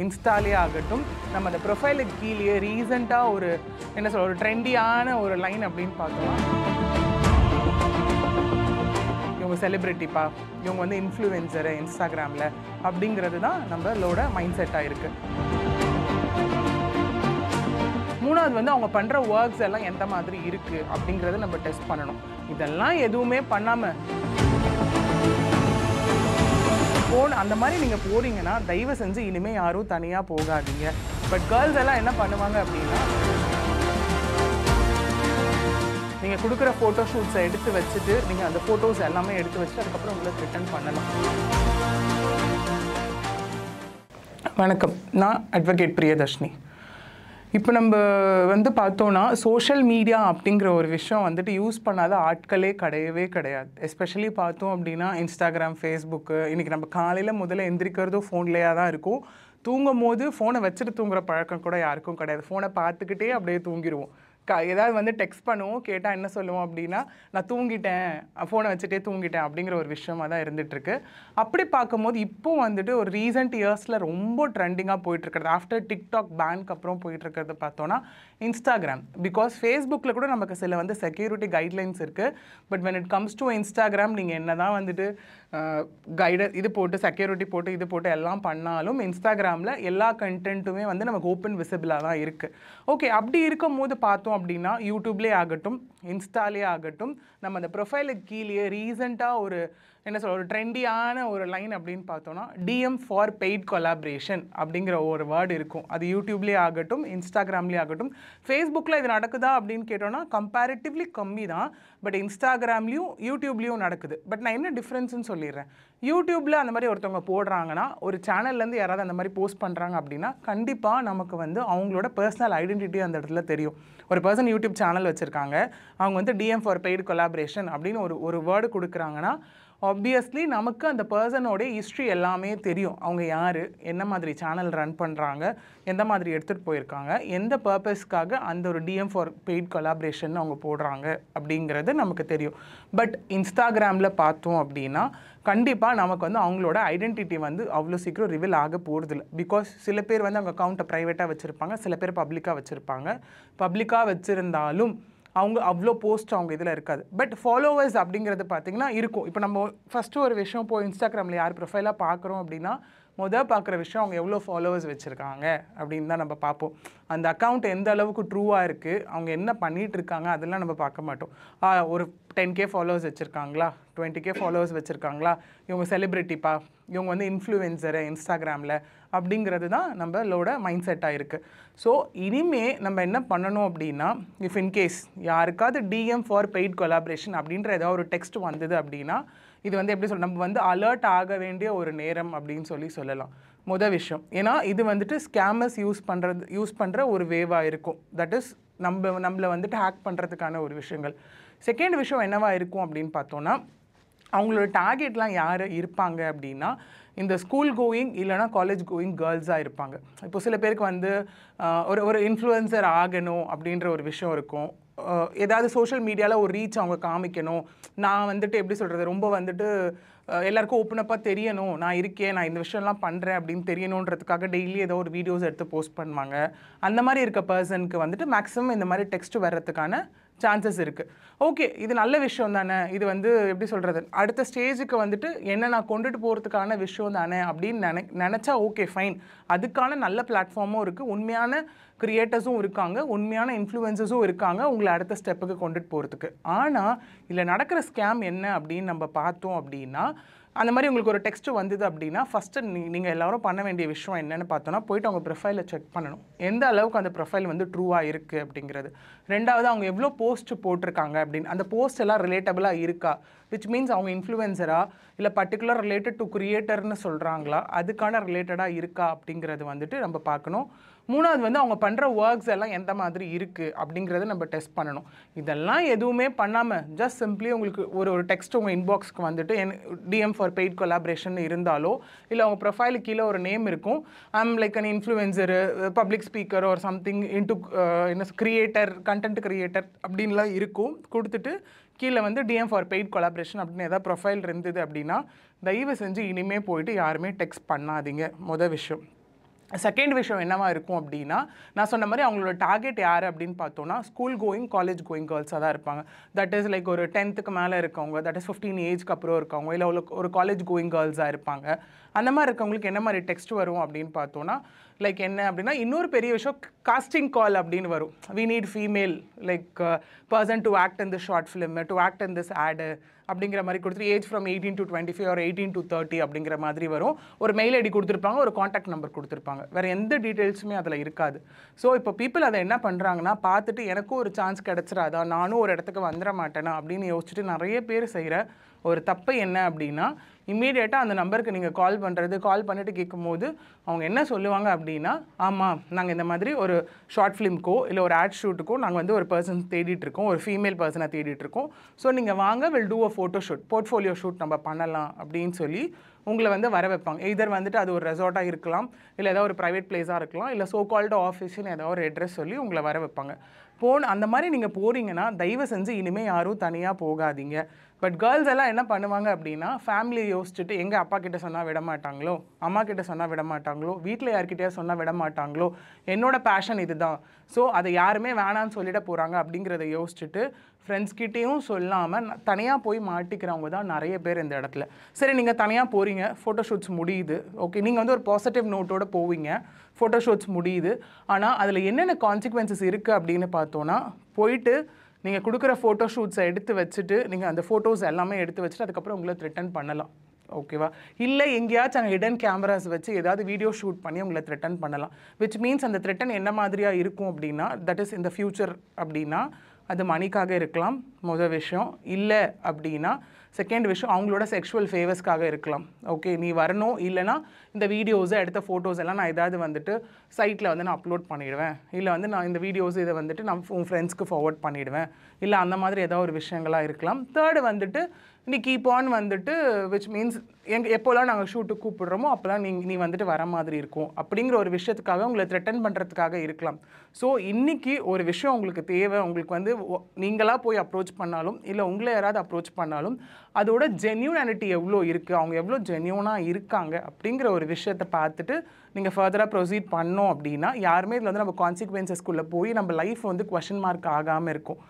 இன்ஸ்டாலே ஆகட்டும் நம்ம அந்த ப்ரொஃபைலுக்கு கீழே ரீசெண்டாக ஒரு என்ன சொல்ல ஒரு ட்ரெண்டியான ஒரு லைன் அப்படின்னு பார்க்கலாம் இவங்க செலிப்ரிட்டிப்பா இவங்க வந்து இன்ஃப்ளூயன்சரு இன்ஸ்டாகிராமில் அப்படிங்கிறது தான் நம்மளோட மைண்ட் செட்டாக இருக்குது மூணாவது வந்து அவங்க பண்ணுற ஒர்க்ஸ் எல்லாம் எந்த மாதிரி இருக்குது அப்படிங்கிறத நம்ம டெஸ்ட் பண்ணணும் இதெல்லாம் எதுவுமே பண்ணாமல் போன அந்த மாதிரி நீங்கள் போகிறீங்கன்னா தயவு செஞ்சு இனிமேல் யாரும் தனியாக போகாதீங்க பட் கேர்ள்ஸ் எல்லாம் என்ன பண்ணுவாங்க அப்படின்னா நீங்கள் கொடுக்குற ஃபோட்டோ ஷூட்ஸை எடுத்து வச்சுட்டு நீங்கள் அந்த ஃபோட்டோஸ் எல்லாமே எடுத்து வச்சுட்டு அதுக்கப்புறம் உங்களை ரிட்டர்ன் பண்ணலாம் வணக்கம் நான் அட்வொகேட் பிரியதர்ஷினி இப்போ நம்ம வந்து பார்த்தோன்னா சோஷியல் மீடியா அப்படிங்கிற ஒரு விஷயம் வந்துட்டு யூஸ் பண்ணாத ஆட்களே கிடையவே கிடையாது எஸ்பெஷலி பார்த்தோம் அப்படின்னா இன்ஸ்டாகிராம் ஃபேஸ்புக்கு இன்றைக்கி நம்ம காலையில் முதல்ல எந்திரிக்கிறதும் ஃபோன்லேயே தான் இருக்கும் தூங்கும் போது ஃபோனை வச்சுட்டு தூங்குற பழக்கம் கூட யாருக்கும் கிடையாது ஃபோனை பார்த்துக்கிட்டே அப்படியே தூங்கிடுவோம் க ஏதாவது வந்து டெக்ஸ்ட் பண்ணுவோம் கேட்டால் என்ன சொல்லுவோம் அப்படின்னா நான் தூங்கிட்டேன் ஃபோனை வச்சுட்டே தூங்கிட்டேன் அப்படிங்கிற ஒரு விஷயமாக தான் இருந்துகிட்ருக்கு அப்படி பார்க்கும்போது இப்போ வந்துட்டு ஒரு ரீசெண்ட் இயர்ஸில் ரொம்ப ட்ரெண்டிங்காக போயிட்டுருக்கிறது ஆஃப்டர் டிக்டாக் பேனுக்கு அப்புறம் போயிட்டுருக்கிறது பார்த்தோன்னா இன்ஸ்டாகிராம் பிகாஸ் ஃபேஸ்புக்கில் கூட நமக்கு சில வந்து செக்யூரிட்டி கைட்லைன்ஸ் இருக்குது but when it comes to Instagram நீங்கள் என்ன தான் வந்துட்டு கைட இது போட்டு செக்யூரிட்டி போட்டு இது போட்டு எல்லாம் பண்ணாலும் இன்ஸ்டாகிராமில் எல்லா கண்டென்ட்டுமே வந்து நமக்கு ஓப்பன் விசிபிளாக தான் இருக்குது ஓகே அப்படி இருக்கும் போது பார்த்தோம் பார்த்தோம் அப்படின்னா யூடியூப்லேயே ஆகட்டும் இன்ஸ்டாலே ஆகட்டும் நம்ம அந்த ப்ரொஃபைலுக்கு கீழே ரீசெண்டாக ஒரு என்ன சொல்ல ஒரு ட்ரெண்டியான ஒரு லைன் அப்படின்னு பார்த்தோம்னா டிஎம் ஃபார் பெய்ட் கொலாபரேஷன் அப்படிங்கிற ஒரு வேர்டு இருக்கும் அது யூடியூப்லேயே ஆகட்டும் இன்ஸ்டாகிராம்லேயே ஆகட்டும் ஃபேஸ்புக்கில் இது நடக்குதா அப்படின்னு கேட்டோம்னா கம்பேரிட்டிவ்லி கம்மி தான் பட் இன்ஸ்டாகிராம்லேயும் யூடியூப்லேயும் நடக்குது பட் நான் என்ன டிஃப்ரென்ஸ்னு சொல்லிடுறேன் யூடியூப்பில் அந்த மாதிரி ஒருத்தவங்க போடுறாங்கன்னா ஒரு சேனல்லேருந்து யாராவது அந்த மாதிரி போஸ்ட் பண்ணுறாங்க அப்படின்னா கண்டிப்பாக நமக்கு வந்து அவங்களோட பர்சனல் ஐடென்டிட்டி அந்த இடத்துல தெரியும் ஒரு பர்சன் யூடியூப் சேனல் வச்சுருக்காங்க அவங்க வந்து டிஎம் ஃபார் பெய்டு கொலாபரேஷன் அப்படின்னு ஒரு ஒரு வேர்டு கொடுக்குறாங்கன்னா ஆப்வியஸ்லி நமக்கு அந்த பர்சனோடைய ஹிஸ்ட்ரி எல்லாமே தெரியும் அவங்க யார் என்ன மாதிரி சேனல் ரன் பண்ணுறாங்க எந்த மாதிரி எடுத்துகிட்டு போயிருக்காங்க எந்த பர்பஸ்க்காக அந்த ஒரு டிஎம் ஃபார் பெய்ட் கொலாபரேஷன் அவங்க போடுறாங்க அப்படிங்கிறது நமக்கு தெரியும் பட் இன்ஸ்டாகிராமில் பார்த்தோம் அப்படின்னா கண்டிப்பாக நமக்கு வந்து அவங்களோட ஐடென்டிட்டி வந்து அவ்வளோ சீக்கிரம் ரிவீல் ஆக இல்லை பிகாஸ் சில பேர் வந்து அவங்க அக்கௌண்ட்டை ப்ரைவேட்டாக வச்சுருப்பாங்க சில பேர் பப்ளிக்காக வச்சுருப்பாங்க பப்ளிக்காக வச்சுருந்தாலும் அவங்க அவ்வளோ போஸ்ட் அவங்க இதில் இருக்காது பட் ஃபாலோவர்ஸ் அப்படிங்கிறது பார்த்தீங்கன்னா இருக்கும் இப்போ நம்ம ஃபஸ்ட்டு ஒரு விஷயம் போய் இன்ஸ்டாகிராமில் யார் ப்ரொஃபைலாக பார்க்குறோம் அப்படின்னா மொதல் பார்க்குற விஷயம் அவங்க எவ்வளோ ஃபாலோவர்ஸ் வச்சுருக்காங்க அப்படின்னு தான் நம்ம பார்ப்போம் அந்த அக்கௌண்ட் எந்த அளவுக்கு ட்ரூவாக இருக்குது அவங்க என்ன பண்ணிகிட்டு இருக்காங்க அதெல்லாம் நம்ம பார்க்க மாட்டோம் ஒரு டென் கே ஃபாலோவர்ஸ் வச்சுருக்காங்களா டுவெண்ட்டி கே ஃபாலோவர்ஸ் வச்சுருக்காங்களா இவங்க செலிப்ரிட்டிப்பா இவங்க வந்து இன்ஃப்ளூயன்சரு இன்ஸ்டாகிராமில் அப்படிங்கிறது தான் நம்மளோட மைண்ட் செட்டாக இருக்குது ஸோ இனிமே நம்ம என்ன பண்ணணும் அப்படின்னா இஃப் இன்கேஸ் யாருக்காவது டிஎம் ஃபார் பெய்ட் கொலாபரேஷன் அப்படின்ற ஏதாவது ஒரு டெக்ஸ்ட் வந்தது அப்படின்னா இது வந்து எப்படி சொல்ல நம்ம வந்து அலர்ட் ஆக வேண்டிய ஒரு நேரம் அப்படின்னு சொல்லி சொல்லலாம் முதல் விஷயம் ஏன்னா இது வந்துட்டு ஸ்கேமர்ஸ் யூஸ் பண்ணுறது யூஸ் பண்ணுற ஒரு வேவாக இருக்கும் தட் இஸ் நம்ம நம்மளை வந்துட்டு ஹேக் பண்ணுறதுக்கான ஒரு விஷயங்கள் செகண்ட் விஷயம் என்னவாக இருக்கும் அப்படின்னு பார்த்தோன்னா அவங்களோட டார்கெட்லாம் யார் இருப்பாங்க அப்படின்னா இந்த ஸ்கூல் கோயிங் இல்லைனா காலேஜ் கோயிங் கேர்ள்ஸாக இருப்பாங்க இப்போ சில பேருக்கு வந்து ஒரு ஒரு இன்ஃப்ளூயன்சர் ஆகணும் அப்படின்ற ஒரு விஷயம் இருக்கும் ஏதாவது சோஷியல் மீடியாவில் ஒரு ரீச் அவங்க காமிக்கணும் நான் வந்துட்டு எப்படி சொல்கிறது ரொம்ப வந்துட்டு எல்லாருக்கும் ஓப்பனப்பாக தெரியணும் நான் இருக்கேன் நான் இந்த விஷயம்லாம் பண்ணுறேன் அப்படின்னு தெரியணுன்றதுக்காக டெய்லி ஏதோ ஒரு வீடியோஸ் எடுத்து போஸ்ட் பண்ணுவாங்க அந்த மாதிரி இருக்க பர்சனுக்கு வந்துட்டு மேக்ஸிமம் இந்த மாதிரி டெக்ஸ்ட் வர்றதுக்கான சான்சஸ் இருக்குது ஓகே இது நல்ல விஷயம் தானே இது வந்து எப்படி சொல்கிறது அடுத்த ஸ்டேஜுக்கு வந்துட்டு என்ன நான் கொண்டுட்டு போகிறதுக்கான விஷயம் தானே அப்படின்னு நினை நினச்சா ஓகே ஃபைன் அதுக்கான நல்ல பிளாட்ஃபார்மும் இருக்குது உண்மையான க்ரியேட்டர்ஸும் இருக்காங்க உண்மையான இன்ஃப்ளூயன்சஸும் இருக்காங்க உங்களை அடுத்த ஸ்டெப்புக்கு கொண்டுட்டு போகிறதுக்கு ஆனால் இதில் நடக்கிற ஸ்கேம் என்ன அப்படின்னு நம்ம பார்த்தோம் அப்படின்னா அந்த மாதிரி உங்களுக்கு ஒரு டெக்ஸ்ட் வந்தது அப்படின்னா ஃபஸ்ட்டு நீ நீங்கள் எல்லோரும் பண்ண வேண்டிய விஷயம் என்னென்னு பார்த்தோன்னா போயிட்டு அவங்க ப்ரொஃபைலை செக் பண்ணணும் எந்த அளவுக்கு அந்த ப்ரொஃபைல் வந்து ட்ரூவாக இருக்குது அப்படிங்கிறது ரெண்டாவது அவங்க எவ்வளோ போஸ்ட் போட்டிருக்காங்க அப்படின்னு அந்த போஸ்ட் எல்லாம் ரிலேட்டபிளாக இருக்கா விச் மீன்ஸ் அவங்க இன்ஃப்ளூயன்சரா இல்லை பர்டிகுலர் ரிலேட்டட் டு கிரியேட்டர்னு சொல்கிறாங்களா அதுக்கான ரிலேட்டடாக இருக்கா அப்படிங்கிறது வந்துட்டு நம்ம பார்க்கணும் மூணாவது வந்து அவங்க பண்ணுற ஒர்க்ஸ் எல்லாம் எந்த மாதிரி இருக்குது அப்படிங்கிறத நம்ம டெஸ்ட் பண்ணணும் இதெல்லாம் எதுவுமே பண்ணாமல் ஜஸ்ட் சிம்பிளி உங்களுக்கு ஒரு ஒரு டெக்ஸ்ட் உங்கள் இன்பாக்ஸ்க்கு வந்துட்டு என் டிஎம் ஃபார் பெய்ட் கொலாபரேஷன் இருந்தாலோ இல்லை அவங்க ப்ரொஃபைலுக்கு கீழே ஒரு நேம் இருக்கும் I'm like an influencer public speaker ஒரு சம்திங் இன்டு என்ன கிரியேட்டர் கண்டென்ட் கிரியேட்டர் அப்படின்லாம் இருக்கும் கொடுத்துட்டு கீழே வந்து டிஎம் ஃபார் பெய்ட் கொலாபரேஷன் அப்படின்னு ஏதாவது ப்ரொஃபைல் இருந்தது அப்படின்னா தயவு செஞ்சு இனிமேல் போயிட்டு யாருமே டெக்ஸ்ட் பண்ணாதீங்க மொதல் விஷயம் செகண்ட் விஷயம் என்னவா இருக்கும் அப்படின்னா நான் சொன்ன மாதிரி அவங்களோட டார்கெட் யார் அப்படின்னு பார்த்தோன்னா ஸ்கூல் கோயிங் காலேஜ் கோயிங் கேர்ள்ஸாக தான் இருப்பாங்க தட் இஸ் லைக் ஒரு டென்த்துக்கு மேலே இருக்கவங்க தட் இஸ் ஃபிஃப்டீன் ஏஜ்க்கு அப்புறம் இருக்கவங்க இல்லை ஒரு காலேஜ் கோயிங் கேர்ள்ஸாக இருப்பாங்க அந்த மாதிரி இருக்கவங்களுக்கு என்ன மாதிரி டெக்ஸ்ட் வரும் அப்படின்னு பார்த்தோன்னா லைக் என்ன அப்படின்னா இன்னொரு பெரிய விஷயம் காஸ்டிங் கால் அப்படின்னு வரும் we need female like person to act in this short film to act in this ad அப்படிங்கிற மாதிரி கொடுத்துட்டு age from eighteen to twenty five or eighteen to thirty அப்படிங்கிற மாதிரி வரும் ஒரு மெயில் ஐடி கொடுத்துருப்பாங்க ஒரு காண்டாக்ட் நம்பர் கொடுத்துருப்பாங்க வேறு எந்த டீட்டெயில்ஸுமே அதில் இருக்காது ஸோ இப்போ பீப்புள் அதை என்ன பண்ணுறாங்கன்னா பார்த்துட்டு எனக்கும் ஒரு சான்ஸ் கிடச்சிடாதா நானும் ஒரு இடத்துக்கு வந்துட மாட்டேனா அப்படின்னு யோசிச்சுட்டு நிறைய பேர் செய்கிற ஒரு தப்பு என்ன அப்படின்னா இம்மீடியட்டாக அந்த நம்பருக்கு நீங்கள் கால் பண்ணுறது கால் பண்ணிவிட்டு கேட்கும்போது அவங்க என்ன சொல்லுவாங்க அப்படின்னா ஆமாம் நாங்கள் இந்த மாதிரி ஒரு ஷார்ட் ஃபிலிம்க்கோ இல்லை ஒரு ஆட் ஷூட்டுக்கோ நாங்கள் வந்து ஒரு பர்சன் தேடிட்டுருக்கோம் ஒரு ஃபீமேல் பர்சனை தேடிட்டுருக்கோம் ஸோ நீங்கள் வாங்க will do a photo shoot portfolio shoot நம்ம பண்ணலாம் அப்படின்னு சொல்லி உங்களை வந்து வர வைப்பாங்க இதர் வந்துட்டு அது ஒரு ரெசார்ட்டாக இருக்கலாம் இல்லை ஏதாவது ஒரு ப்ரைவேட் பிளேஸாக இருக்கலாம் இல்லை சோ கால்டு ஆஃபீஸ்னு ஏதாவது ஒரு அட்ரஸ் சொல்லி உங்களை வர வைப்பாங்க போன அந்த மாதிரி நீங்கள் போகிறீங்கன்னா தயவு செஞ்சு இனிமேல் யாரும் தனியாக போகாதீங்க பட் கேர்ள்ஸ் எல்லாம் என்ன பண்ணுவாங்க அப்படின்னா ஃபேமிலியை யோசிச்சுட்டு எங்கள் அப்பா கிட்ட சொன்னால் விட மாட்டாங்களோ அம்மா கிட்ட சொன்னால் விட மாட்டாங்களோ வீட்டில் யார்கிட்டயா சொன்னால் விட மாட்டாங்களோ என்னோட பேஷன் இதுதான் ஸோ அதை யாருமே வேணான்னு சொல்லிட போகிறாங்க அப்படிங்கிறத யோசிச்சுட்டு ஃப்ரெண்ட்ஸ்கிட்டேயும் சொல்லாமல் தனியாக போய் மாட்டிக்கிறவங்க தான் நிறைய பேர் இந்த இடத்துல சரி நீங்கள் தனியாக போகிறீங்க ஃபோட்டோஷூட்ஸ் முடியுது ஓகே நீங்கள் வந்து ஒரு பாசிட்டிவ் நோட்டோட போவீங்க ஃபோட்டோஷூட்ஸ் முடியுது ஆனால் அதில் என்னென்ன கான்சிக்வன்சஸ் இருக்குது அப்படின்னு பார்த்தோன்னா போயிட்டு நீங்கள் கொடுக்குற ஃபோட்டோஷூட்ஸை எடுத்து வச்சுட்டு நீங்கள் அந்த ஃபோட்டோஸ் எல்லாமே எடுத்து வச்சுட்டு அதுக்கப்புறம் உங்களை த்ரிட்டன் பண்ணலாம் ஓகேவா இல்லை எங்கேயாச்சும் அங்கே ஹிடன் கேமராஸ் வச்சு ஏதாவது வீடியோ ஷூட் பண்ணி உங்களை த்ரெட்டன் பண்ணலாம் விச் மீன்ஸ் அந்த த்ரெட்டன் என்ன மாதிரியாக இருக்கும் அப்படின்னா தட் இஸ் இந்த ஃபியூச்சர் அப்படின்னா அது மணிக்காக இருக்கலாம் முதல் விஷயம் இல்லை அப்படின்னா செகண்ட் விஷயம் அவங்களோட செக்ஷுவல் ஃபேவர்ஸ்க்காக இருக்கலாம் ஓகே நீ வரணும் இல்லைனா இந்த வீடியோஸை எடுத்த ஃபோட்டோஸ் எல்லாம் நான் ஏதாவது வந்துட்டு சைட்டில் வந்து நான் அப்லோட் பண்ணிவிடுவேன் இல்லை வந்து நான் இந்த வீடியோஸ் இதை வந்துட்டு நான் உன் ஃப்ரெண்ட்ஸ்க்கு ஃபார்வர்ட் பண்ணிவிடுவேன் இல்லை அந்த மாதிரி ஏதாவது ஒரு விஷயங்களாக இருக்கலாம் தேர்டு வந்துட்டு நீ கீப் ஆன் வந்துட்டு விச் மீன்ஸ் எங் எப்போல்லாம் நாங்கள் ஷூட்டுக்கு கூப்பிடுறோமோ அப்போல்லாம் நீ நீ வந்துட்டு வர மாதிரி இருக்கும் அப்படிங்கிற ஒரு விஷயத்துக்காக உங்களை த்ரெட்டன் பண்ணுறதுக்காக இருக்கலாம் ஸோ இன்றைக்கி ஒரு விஷயம் உங்களுக்கு தேவை உங்களுக்கு வந்து நீங்களாக போய் அப்ரோச் பண்ணாலும் இல்லை உங்களை யாராவது அப்ரோச் பண்ணாலும் அதோட ஜென்யூனானிட்டி எவ்வளோ இருக்குது அவங்க எவ்வளோ ஜென்யூனாக இருக்காங்க அப்படிங்கிற ஒரு விஷயத்தை பார்த்துட்டு நீங்கள் ஃபர்தராக ப்ரொசீட் பண்ணோம் அப்படின்னா யாருமே இதில் வந்து நம்ம கான்சிக்வன்சஸ்குள்ளே போய் நம்ம லைஃப் வந்து கொஷின் மார்க் ஆகாமல் இருக்கும்